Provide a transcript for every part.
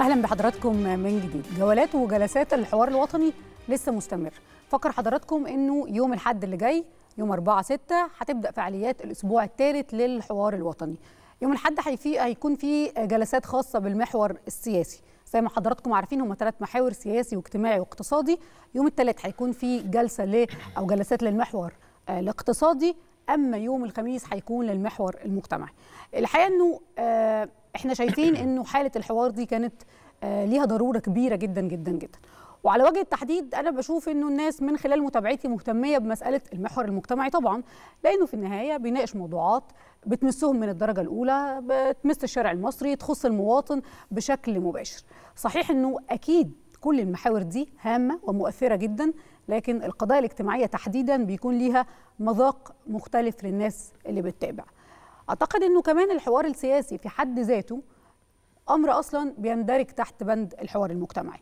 اهلا بحضراتكم من جديد جولات وجلسات الحوار الوطني لسه مستمر فكر حضراتكم انه يوم الاحد اللي جاي يوم 4 6 هتبدا فعاليات الاسبوع الثالث للحوار الوطني يوم الاحد هيكون في جلسات خاصه بالمحور السياسي زي ما حضراتكم عارفين هم ثلاث محاور سياسي واجتماعي واقتصادي يوم الثلاث هيكون في جلسه ل او جلسات للمحور آه، الاقتصادي اما يوم الخميس هيكون للمحور المجتمعي الحقيقه انه آه، احنا شايفين انه حاله الحوار دي كانت آه، ليها ضروره كبيره جدا جدا جدا وعلى وجه التحديد انا بشوف انه الناس من خلال متابعتي مهتميه بمساله المحور المجتمعي طبعا لانه في النهايه بيناقش موضوعات بتمسهم من الدرجه الاولى بتمس الشارع المصري تخص المواطن بشكل مباشر صحيح انه اكيد كل المحاور دي هامه ومؤثره جدا لكن القضايا الاجتماعيه تحديدا بيكون ليها مذاق مختلف للناس اللي بتتابع اعتقد انه كمان الحوار السياسي في حد ذاته امر اصلا بيندرج تحت بند الحوار المجتمعي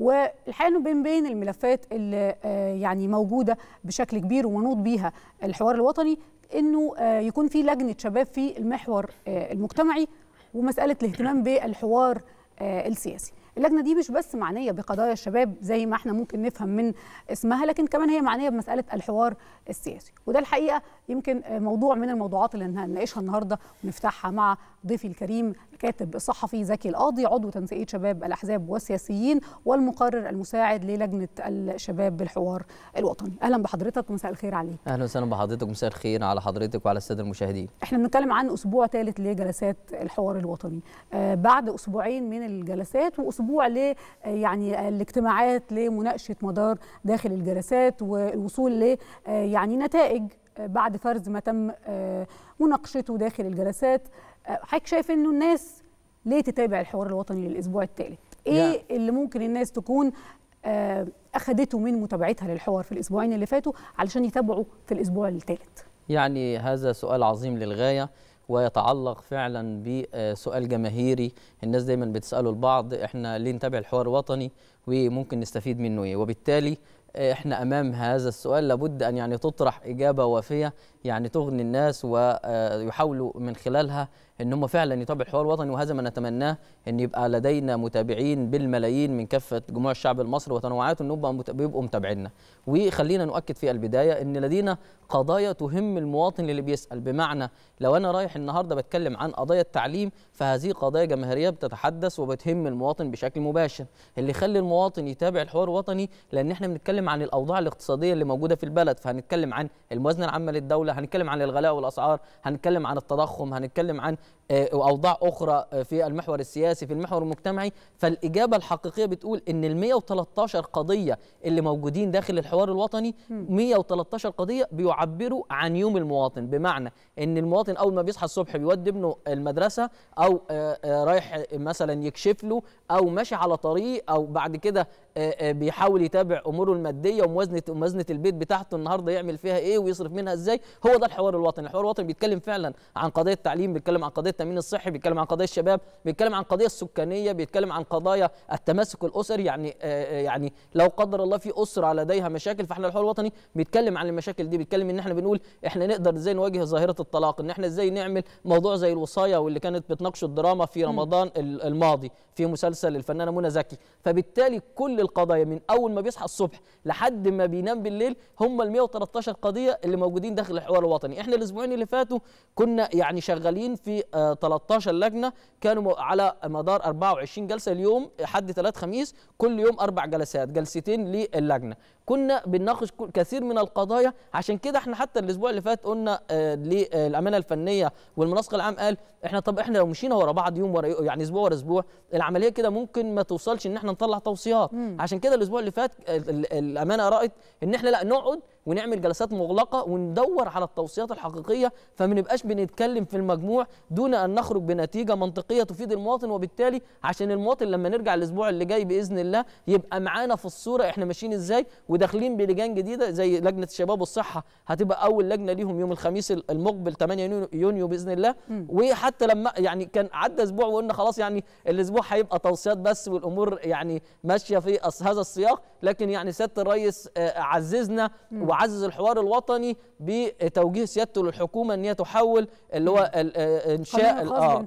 والحقيقه بين بين الملفات اللي آه، يعني موجوده بشكل كبير ومنوط بيها الحوار الوطني انه آه، يكون في لجنه شباب في المحور آه، المجتمعي ومساله الاهتمام بالحوار السياسي اللجنه دي مش بس معنيه بقضايا الشباب زي ما احنا ممكن نفهم من اسمها لكن كمان هي معنيه بمساله الحوار السياسي وده الحقيقه يمكن موضوع من الموضوعات اللي هنناقشها النهارده ونفتحها مع ضيفي الكريم الكاتب الصحفي زكي القاضي عضو تنسيقية شباب الأحزاب والسياسيين والمقرر المساعد للجنة الشباب بالحوار الوطني أهلا بحضرتك ومساء الخير عليك أهلا وسهلا بحضرتك ومساء الخير على حضرتك وعلى السادة المشاهدين احنا بنتكلم عن أسبوع ثالث لجلسات الحوار الوطني آه بعد أسبوعين من الجلسات وأسبوع ل آه، يعني آه، الاجتماعات لمناقشة مدار داخل الجلسات والوصول ل آه، يعني نتائج بعد فرز ما تم آه، مناقشته داخل الجلسات آه، حضرتك شايف انه الناس ليه تتابع الحوار الوطني للاسبوع الثالث ايه yeah. اللي ممكن الناس تكون آه، اخذته من متابعتها للحوار في الاسبوعين اللي فاتوا علشان يتابعوا في الاسبوع الثالث يعني هذا سؤال عظيم للغايه ويتعلق فعلا بسؤال جماهيري الناس دايما بتساله البعض احنا ليه نتابع الحوار الوطني وممكن نستفيد منه ايه وبالتالي احنا امام هذا السؤال لابد ان يعني تطرح اجابه وافيه يعني تغني الناس ويحاولوا آه، من خلالها ان هم فعلا يتابعوا الحوار الوطني وهذا ما نتمناه ان يبقى لدينا متابعين بالملايين من كافه جموع الشعب المصري وتنوعاته ان بيبقوا متابعينا وخلينا نؤكد في البدايه ان لدينا قضايا تهم المواطن اللي بيسال بمعنى لو انا رايح النهارده بتكلم عن قضايا التعليم فهذه قضايا جماهيريه بتتحدث وبتهم المواطن بشكل مباشر اللي يخلي المواطن يتابع الحوار الوطني لان احنا بنتكلم عن الاوضاع الاقتصاديه اللي موجوده في البلد فهنتكلم عن الموازنه العامه للدوله هنتكلم عن الغلاء والاسعار هنتكلم عن التضخم هنتكلم عن آه، واوضاع اخرى آه، في المحور السياسي في المحور المجتمعي فالاجابه الحقيقيه بتقول ان ال 113 قضيه اللي موجودين داخل الحوار الوطني 113 قضيه بيعبروا عن يوم المواطن بمعنى ان المواطن اول ما بيصحى الصبح بيودي ابنه المدرسه او آه، رايح مثلا يكشف له او ماشي على طريق او بعد كده بيحاول يتابع اموره الماديه وموازنه موازنه البيت بتاعته النهارده يعمل فيها ايه ويصرف منها ازاي هو ده الحوار الوطني الحوار الوطني بيتكلم فعلا عن قضيه التعليم بيتكلم عن قضيه التامين الصحي بيتكلم عن قضايا الشباب بيتكلم عن قضايا السكانيه بيتكلم عن قضايا التماسك الاسري يعني آه، آه، يعني لو قدر الله في اسره لديها مشاكل فاحنا الحوار الوطني بيتكلم عن المشاكل دي بيتكلم ان احنا بنقول احنا نقدر ازاي نواجه ظاهره الطلاق ان احنا ازاي نعمل موضوع زي الوصايه واللي كانت بتناقشه الدراما في رمضان الماضي في مسلسل الفنانه منى زكي فبالتالي كل القضايا من اول ما بيصحى الصبح لحد ما بينام بالليل هم ال 113 قضيه اللي موجودين داخل الحوار الوطني احنا الاسبوعين اللي فاتوا كنا يعني شغالين في آه، 13 لجنه كانوا على مدار 24 جلسه اليوم حد ثلاث خميس كل يوم اربع جلسات جلستين للجنه كنا بنناقش كثير من القضايا عشان كده احنا حتى الاسبوع اللي فات قلنا آه، للامانه آه، الفنيه والمنسق العام قال احنا طب احنا لو مشينا ورا بعض يوم ورا يعني اسبوع ورا اسبوع العمليه كده ممكن ما توصلش ان احنا نطلع توصيات عشان كده الاسبوع اللي فات الامانه رأت ان احنا لا نقعد ونعمل جلسات مغلقه وندور على التوصيات الحقيقيه فما نبقاش بنتكلم في المجموع دون ان نخرج بنتيجه منطقيه تفيد المواطن وبالتالي عشان المواطن لما نرجع الاسبوع اللي جاي باذن الله يبقى معانا في الصوره احنا ماشيين ازاي وداخلين بلجان جديده زي لجنه الشباب والصحه هتبقى اول لجنه ليهم يوم الخميس المقبل 8 يونيو باذن الله وحتى لما يعني كان عدى اسبوع وقلنا خلاص يعني الاسبوع هيبقى توصيات بس والامور يعني ماشيه في هذا السياق لكن يعني سياده الريس آه، عززنا وعززنا يعزز الحوار الوطني بتوجيه سيادته للحكومه ان هي تحول اللي هو آه، آه، انشاء آه،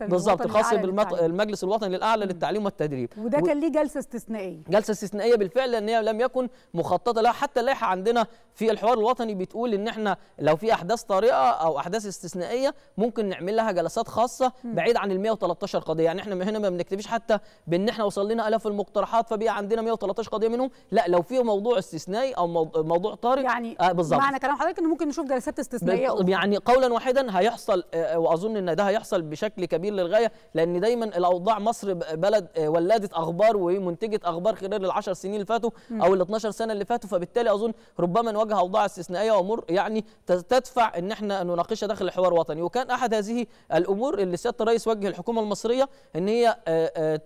بالظبط الخاص بالمجلس الوطني الاعلى للتعليم والتدريب وده كان ليه جلسه استثنائيه جلسه استثنائيه بالفعل لان هي لم يكن مخططه لها حتى اللائحه عندنا في الحوار الوطني بتقول ان احنا لو في احداث طارئه او احداث استثنائيه ممكن نعمل لها جلسات خاصه بعيد عن ال 113 قضيه يعني احنا هنا ما بنكتبش حتى بان احنا وصل لنا الاف المقترحات فبقى عندنا 113 قضيه منهم لا لو في موضوع استثنائي او موضوع الطارئ يعني آه بالظبط معنى كلام حضرتك انه ممكن نشوف جلسات استثنائيه يعني قولا واحدا هيحصل آه،, آه واظن ان ده هيحصل بشكل كبير للغايه لان دايما الاوضاع مصر بلد آه ولدت اخبار ومنتجه اخبار خلال ال10 سنين اللي فاتوا او ال 12 سنه اللي فاتوا فبالتالي اظن ربما نواجه اوضاع استثنائيه وامور يعني تدفع ان احنا نناقشها داخل الحوار الوطني وكان احد هذه الامور اللي سياده الرئيس وجه الحكومه المصريه ان هي آه، آه،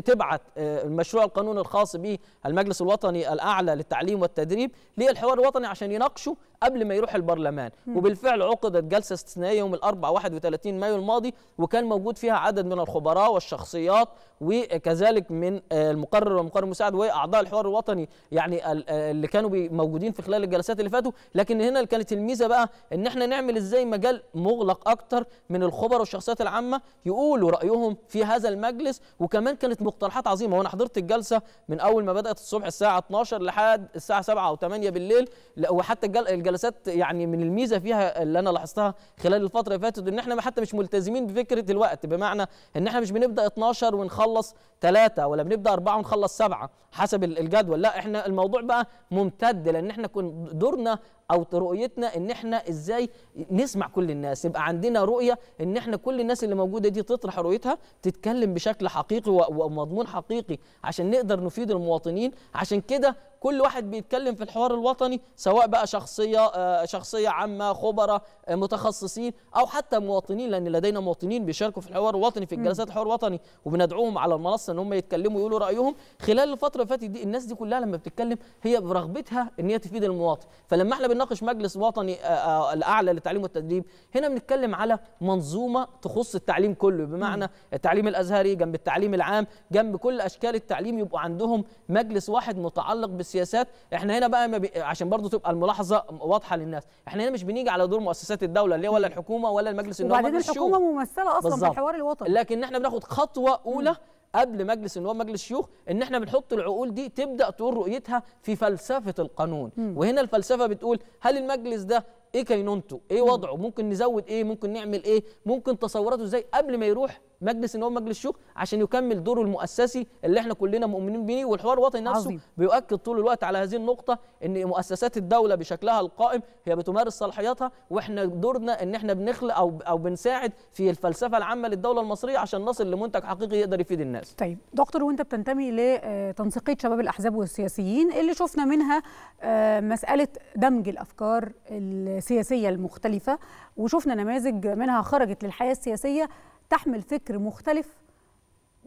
تبعت مشروع القانون الخاص بالمجلس الوطني الاعلى للتعليم والتدريب للحوار الوطني عشان يناقشوا قبل ما يروح البرلمان م. وبالفعل عقدت جلسه استثنائيه يوم الاربعاء 31 مايو الماضي وكان موجود فيها عدد من الخبراء والشخصيات وكذلك من آه، المقرر والمقرر المساعد واعضاء الحوار الوطني يعني آه، اللي كانوا موجودين في خلال الجلسات اللي فاتوا لكن هنا كانت الميزه بقى ان احنا نعمل ازاي مجال مغلق اكتر من الخبراء والشخصيات العامه يقولوا رايهم في هذا المجلس وكمان كانت مقترحات عظيمه وانا حضرت الجلسه من اول ما بدات الصبح الساعه 12 لحد الساعه 7 او 8 بالليل وحتى الجلسات يعني من الميزه فيها اللي انا لاحظتها خلال الفتره اللي فاتت ان احنا حتى مش ملتزمين بفكره الوقت بمعنى ان احنا مش بنبدا 12 ونخلص 3 ولا بنبدا 4 ونخلص 7 حسب الجدول لا احنا الموضوع بقى ممتد لان احنا كن دورنا او رؤيتنا ان احنا ازاي نسمع كل الناس يبقى عندنا رؤيه ان احنا كل الناس اللي موجوده دي تطرح رؤيتها تتكلم بشكل حقيقي ومضمون حقيقي عشان نقدر نفيد المواطنين عشان كده كل واحد بيتكلم في الحوار الوطني سواء بقى شخصيه آه، شخصيه عامه خبراء آه، متخصصين او حتى مواطنين لان لدينا مواطنين بيشاركوا في الحوار الوطني في الجلسات الحوار الوطني وبندعوهم على المنصه ان هم يتكلموا ويقولوا رايهم خلال الفتره اللي فاتت دي الناس دي كلها لما بتتكلم هي برغبتها ان هي تفيد المواطن فلما احنا بنناقش مجلس وطني آه، آه، الاعلى للتعليم والتدريب هنا بنتكلم على منظومه تخص التعليم كله بمعنى التعليم الازهري جنب التعليم العام جنب كل اشكال التعليم يبقوا عندهم مجلس واحد متعلق بالسياسات احنا هنا بقى بي... عشان برضو تبقى الملاحظه واضحه للناس احنا هنا مش بنيجي على دور مؤسسات الدوله اللي هي ولا الحكومه ولا المجلس النواب وبعدين الحكومه ممثله اصلا بالحوار الوطني لكن احنا بناخد خطوه اولى قبل مجلس النواب مجلس الشيوخ ان احنا بنحط العقول دي تبدا تقول رؤيتها في فلسفه القانون م. وهنا الفلسفه بتقول هل المجلس ده ايه كينونته ايه وضعه ممكن نزود ايه ممكن نعمل ايه ممكن تصوراته ازاي قبل ما يروح مجلس النواب مجلس الشيوخ عشان يكمل دوره المؤسسي اللي احنا كلنا مؤمنين بيه والحوار الوطني نفسه عظيم. بيؤكد طول الوقت على هذه النقطه ان مؤسسات الدوله بشكلها القائم هي بتمارس صلاحياتها واحنا دورنا ان احنا بنخلق او او بنساعد في الفلسفه العامه للدوله المصريه عشان نصل لمنتج حقيقي يقدر يفيد الناس. طيب دكتور وانت بتنتمي لتنسيقيه آه، شباب الاحزاب والسياسيين اللي شفنا منها آه، مساله دمج الافكار السياسيه المختلفه وشفنا نماذج منها خرجت للحياه السياسيه تحمل فكر مختلف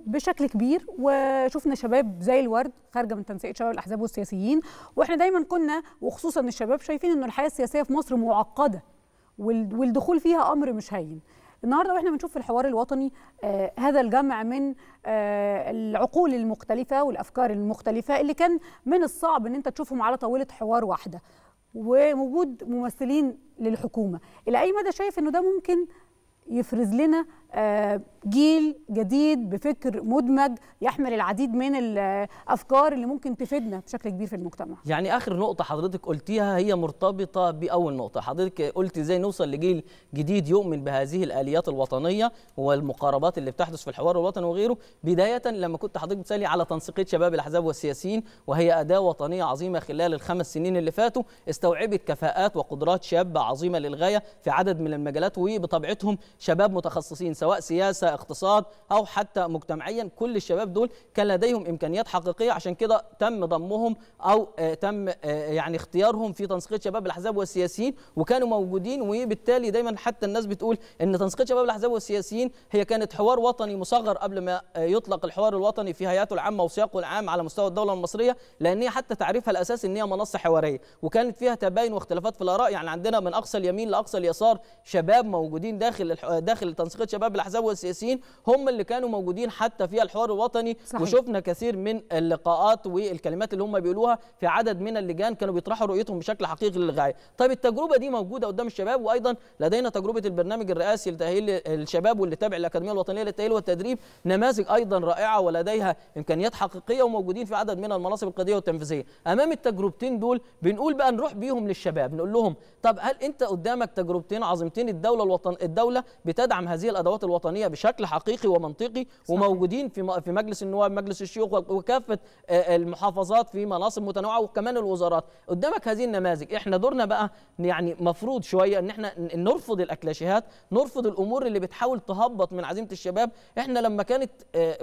بشكل كبير وشفنا شباب زي الورد خارجه من تنسيق شباب الاحزاب والسياسيين واحنا دايما كنا وخصوصا الشباب شايفين ان الحياه السياسيه في مصر معقده والدخول فيها امر مش هين النهارده واحنا بنشوف في الحوار الوطني آه هذا الجمع من آه العقول المختلفه والافكار المختلفه اللي كان من الصعب ان انت تشوفهم على طاوله حوار واحده ووجود ممثلين للحكومه الى اي مدى شايف انه ده ممكن يفرز لنا آه، جيل جديد بفكر مدمج يحمل العديد من الافكار آه، اللي ممكن تفيدنا بشكل كبير في المجتمع. يعني اخر نقطه حضرتك قلتيها هي مرتبطه باول نقطه، حضرتك قلت ازاي نوصل لجيل جديد يؤمن بهذه الاليات الوطنيه والمقاربات اللي بتحدث في الحوار الوطني وغيره، بدايه لما كنت حضرتك بتسالي على تنسيقيه شباب الاحزاب والسياسيين وهي اداه وطنيه عظيمه خلال الخمس سنين اللي فاتوا استوعبت كفاءات وقدرات شابه عظيمه للغايه في عدد من المجالات وبطبيعتهم شباب متخصصين سواء سياسه اقتصاد او حتى مجتمعيا كل الشباب دول كان لديهم امكانيات حقيقيه عشان كده تم ضمهم او آه، تم آه، يعني اختيارهم في تنسيقيه شباب الاحزاب والسياسيين وكانوا موجودين وبالتالي دايما حتى الناس بتقول ان تنسيقيه شباب الاحزاب والسياسيين هي كانت حوار وطني مصغر قبل ما آه، يطلق الحوار الوطني في هياته العامه وسياقه العام على مستوى الدوله المصريه لان هي حتى تعريفها الاساسي ان هي منصه حواريه وكانت فيها تباين واختلافات في الاراء يعني عندنا من اقصى اليمين لاقصى اليسار شباب موجودين داخل الحوار داخل تنسيقيه شباب الاحزاب والسياسيين هم اللي كانوا موجودين حتى في الحوار الوطني صحيح. وشفنا كثير من اللقاءات والكلمات اللي هم بيقولوها في عدد من اللجان كانوا بيطرحوا رؤيتهم بشكل حقيقي للغايه طيب التجربه دي موجوده قدام الشباب وايضا لدينا تجربه البرنامج الرئاسي لتاهيل الشباب واللي تابع الاكاديميه الوطنيه للتاهيل والتدريب نماذج ايضا رائعه ولديها امكانيات حقيقيه وموجودين في عدد من المناصب القياديه والتنفيذيه امام التجربتين دول بنقول بقى نروح بيهم للشباب نقول لهم طب هل انت قدامك تجربتين عظيمتين الدوله الوطن الدوله بتدعم هذه الادوات الوطنيه بشكل حقيقي ومنطقي صحيح. وموجودين في في مجلس النواب مجلس الشيوخ وكافه المحافظات في مناصب متنوعه وكمان الوزارات قدامك هذه النماذج احنا دورنا بقى يعني مفروض شويه ان احنا نرفض الاكلاشيهات نرفض الامور اللي بتحاول تهبط من عزيمه الشباب احنا لما كانت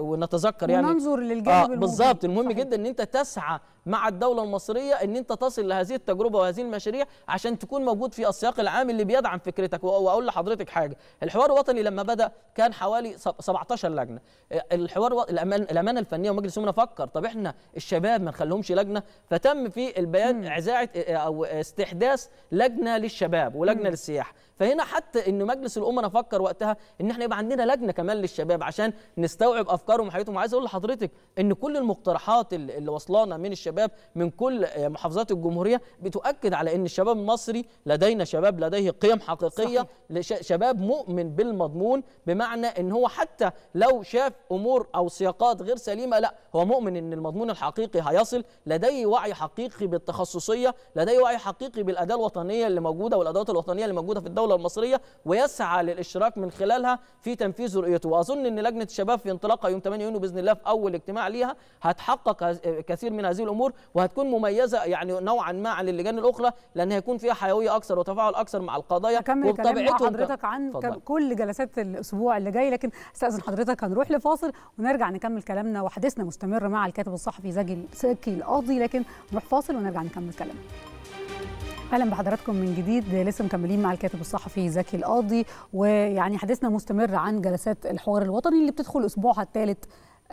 ونتذكر يعني وننظر للجانب آه بالظبط المهم صحيح. جدا ان انت تسعى مع الدوله المصريه ان انت تصل لهذه التجربه وهذه المشاريع عشان تكون موجود في السياق العام اللي بيدعم فكرتك واقول لحضرتك حاجه الحوار الوطني لما بدا كان حوالي 17 لجنه آه، الحوار و... الامانه الفنيه ومجلس الامه فكر طب احنا الشباب ما نخليهمش لجنه فتم في البيان اعزاعه آه، او استحداث لجنه للشباب ولجنه للسياحه فهنا حتى ان مجلس الامه انا افكر وقتها ان احنا يبقى عندنا لجنه كمان للشباب عشان نستوعب افكارهم وحياتهم وعايز اقول لحضرتك ان كل المقترحات اللي وصلانا من الشباب من كل محافظات الجمهوريه بتؤكد على ان الشباب المصري لدينا شباب لديه قيم حقيقيه صحيح. شباب مؤمن بالمضمون بمعنى ان هو حتى لو شاف امور او سياقات غير سليمه لا هو مؤمن ان المضمون الحقيقي هيصل لديه وعي حقيقي بالتخصصيه لديه وعي حقيقي بالاداه الوطنيه اللي موجوده والادوات الوطنيه اللي موجوده في الدوله الدوله المصريه ويسعى للاشتراك من خلالها في تنفيذ رؤيته واظن ان لجنه الشباب في انطلاقها يوم 8 يونيو باذن الله في اول اجتماع ليها هتحقق كثير من هذه الامور وهتكون مميزه يعني نوعا ما عن اللجان الاخرى لان هيكون فيها حيويه اكثر وتفاعل اكثر مع القضايا وبطبيعتهم حضرتك عن فضل. كل جلسات الاسبوع اللي جاي لكن استاذن حضرتك هنروح لفاصل ونرجع نكمل كلامنا وحديثنا مستمر مع الكاتب الصحفي زكي القاضي لكن نروح فاصل ونرجع نكمل كلامنا اهلا بحضراتكم من جديد لسه مكملين مع الكاتب الصحفي زكي القاضي ويعني حديثنا مستمر عن جلسات الحوار الوطني اللي بتدخل اسبوعها الثالث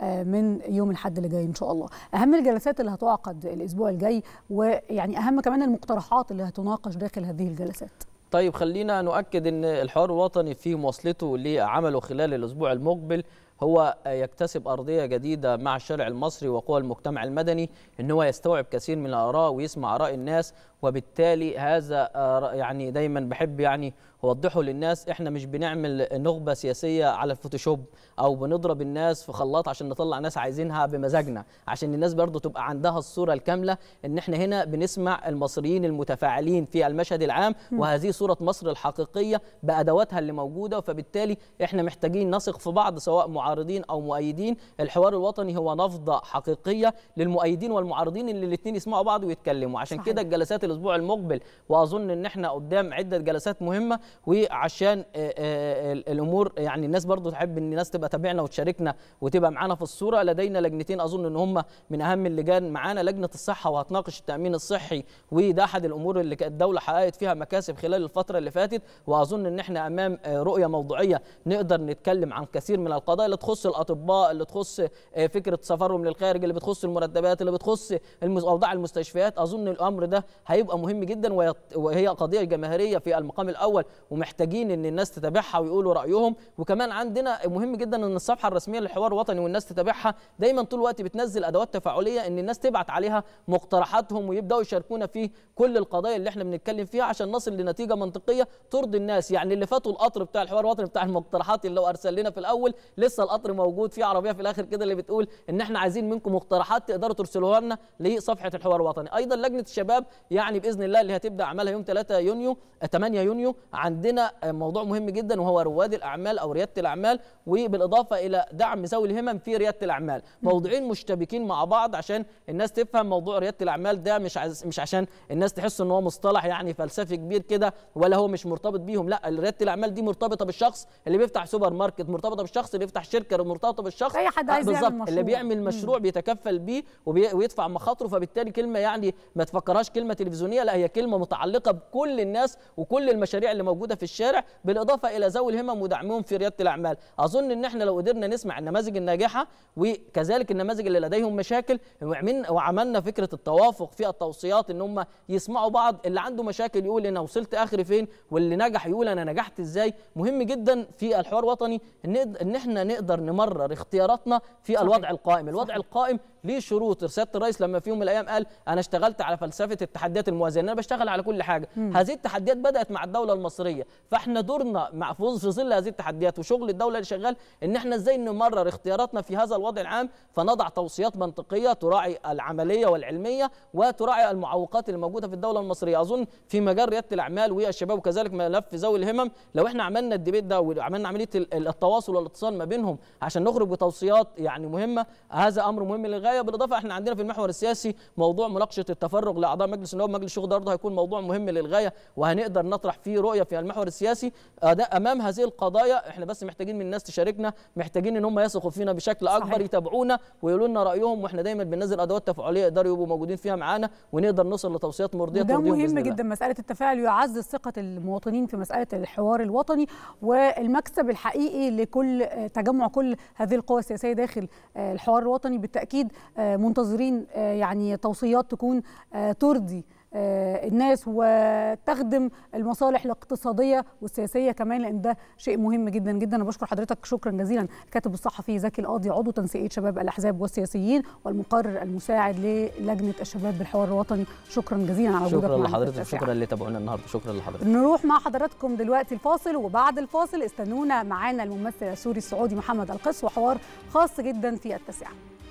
آه، من يوم الحد اللي جاي ان شاء الله اهم الجلسات اللي هتعقد الاسبوع الجاي ويعني اهم كمان المقترحات اللي هتناقش داخل هذه الجلسات طيب خلينا نؤكد ان الحوار الوطني في مواصلته لعمله خلال الاسبوع المقبل هو يكتسب أرضية جديدة مع الشارع المصري وقوى المجتمع المدني أن هو يستوعب كثير من الآراء ويسمع آراء الناس وبالتالي هذا آه، يعني دايما بحب يعني اوضحه للناس احنا مش بنعمل نخبه سياسيه على الفوتوشوب او بنضرب الناس في خلاط عشان نطلع ناس عايزينها بمزاجنا عشان الناس برضو تبقى عندها الصوره الكامله ان احنا هنا بنسمع المصريين المتفاعلين في المشهد العام وهذه صوره مصر الحقيقيه بادواتها اللي موجوده فبالتالي احنا محتاجين نثق في بعض سواء معارضين او مؤيدين الحوار الوطني هو نفضه حقيقيه للمؤيدين والمعارضين اللي الاثنين يسمعوا بعض ويتكلموا عشان كده الجلسات الاسبوع المقبل واظن ان احنا قدام عده جلسات مهمه وعشان آه، آه، الامور يعني الناس برضو تحب ان الناس تبقى تابعنا وتشاركنا وتبقى معانا في الصوره لدينا لجنتين اظن ان هم من اهم اللجان معانا لجنه الصحه وهتناقش التامين الصحي وده احد الامور اللي الدوله حققت فيها مكاسب خلال الفتره اللي فاتت واظن ان احنا امام آه، رؤيه موضوعيه نقدر نتكلم عن كثير من القضايا اللي تخص الاطباء اللي تخص فكره سفرهم للخارج اللي بتخص المرتبات اللي بتخص اوضاع المستشفيات اظن الامر ده هيبقى هيبقى مهم جدا وهي قضيه جماهيريه في المقام الاول ومحتاجين ان الناس تتابعها ويقولوا رايهم وكمان عندنا مهم جدا ان الصفحه الرسميه للحوار الوطني والناس تتابعها دايما طول الوقت بتنزل ادوات تفاعليه ان الناس تبعت عليها مقترحاتهم ويبداوا يشاركونا في كل القضايا اللي احنا بنتكلم فيها عشان نصل لنتيجه منطقيه ترضي الناس يعني اللي فاتوا القطر بتاع الحوار الوطني بتاع المقترحات اللي هو ارسل لنا في الاول لسه القطر موجود في عربيه في الاخر كده اللي بتقول ان احنا عايزين منكم مقترحات تقدروا ترسلوها لنا لصفحه الحوار الوطني ايضا لجنه الشباب يعني يعني باذن الله اللي هتبدا اعمالها يوم 3 يونيو 8 آه، يونيو عندنا آه، موضوع مهم جدا وهو رواد الاعمال او رياده الاعمال وبالاضافه الى دعم ذوي الهمم في رياده الاعمال موضوعين مشتبكين مع بعض عشان الناس تفهم موضوع رياده الاعمال ده مش مش عشان الناس تحس ان هو مصطلح يعني فلسفي كبير كده ولا هو مش مرتبط بيهم لا رياده الاعمال دي مرتبطه بالشخص اللي بيفتح سوبر ماركت مرتبطه بالشخص اللي بيفتح شركه مرتبطه بالشخص اي حد عايز يعمل مشروع اللي بيعمل مشروع بيتكفل بيه وبي... ويدفع مخاطره فبالتالي كلمه يعني ما تفكرهاش كلمه تلفزيون التلفزيونيه لا هي كلمه متعلقه بكل الناس وكل المشاريع اللي موجوده في الشارع بالاضافه الى ذوي الهمم ودعمهم في رياده الاعمال اظن ان احنا لو قدرنا نسمع النماذج الناجحه وكذلك النماذج اللي لديهم مشاكل وعملنا فكره التوافق في التوصيات ان هم يسمعوا بعض اللي عنده مشاكل يقول انا وصلت اخر فين واللي نجح يقول انا نجحت ازاي مهم جدا في الحوار الوطني ان احنا نقدر نمرر اختياراتنا في صحيح. الوضع القائم الوضع صحيح. القائم ليه شروط رساله الرئيس لما في يوم من الايام قال انا اشتغلت على فلسفه التحديات تقنيات الموازنه انا بشتغل على كل حاجه مم. هذه التحديات بدات مع الدوله المصريه فاحنا دورنا محفوظ في ظل هذه التحديات وشغل الدوله اللي شغال ان احنا ازاي نمرر اختياراتنا في هذا الوضع العام فنضع توصيات منطقيه تراعي العمليه والعلميه وتراعي المعوقات اللي موجوده في الدوله المصريه اظن في مجال رياده الاعمال والشباب وكذلك ملف ذوي الهمم لو احنا عملنا الديبيت ده وعملنا عمليه التواصل والاتصال ما بينهم عشان نخرج بتوصيات يعني مهمه هذا امر مهم للغايه بالاضافه احنا عندنا في المحور السياسي موضوع مناقشه التفرغ لاعضاء مجلس النواب مجلس الشيوخ ده هيكون موضوع مهم للغايه وهنقدر نطرح فيه رؤيه في المحور السياسي آه، ده امام هذه القضايا احنا بس محتاجين من الناس تشاركنا محتاجين ان هم يثقوا فينا بشكل اكبر صحيح. يتابعونا ويقولوا لنا رايهم واحنا دايما بننزل ادوات تفاعليه يقدروا يبقوا موجودين فيها معانا ونقدر نوصل لتوصيات مرضيه ده مهم جدا مساله التفاعل يعزز ثقه المواطنين في مساله الحوار الوطني والمكسب الحقيقي لكل آه، تجمع كل هذه القوى السياسيه داخل آه، الحوار الوطني بالتاكيد منتظرين يعني توصيات تكون ترضي آه، الناس وتخدم المصالح الاقتصاديه والسياسيه كمان لان ده شيء مهم جدا جدا انا بشكر حضرتك شكرا جزيلا الكاتب الصحفي زكي القاضي عضو تنسيقيه شباب الاحزاب والسياسيين والمقرر المساعد للجنه الشباب بالحوار الوطني شكرا جزيلا على وجودك شكرا لحضرتك شكرا اللي تابعونا النهارده شكرا لحضرتك نروح مع حضراتكم دلوقتي الفاصل وبعد الفاصل استنونا معانا الممثل السوري السعودي محمد القس وحوار خاص جدا في التسعه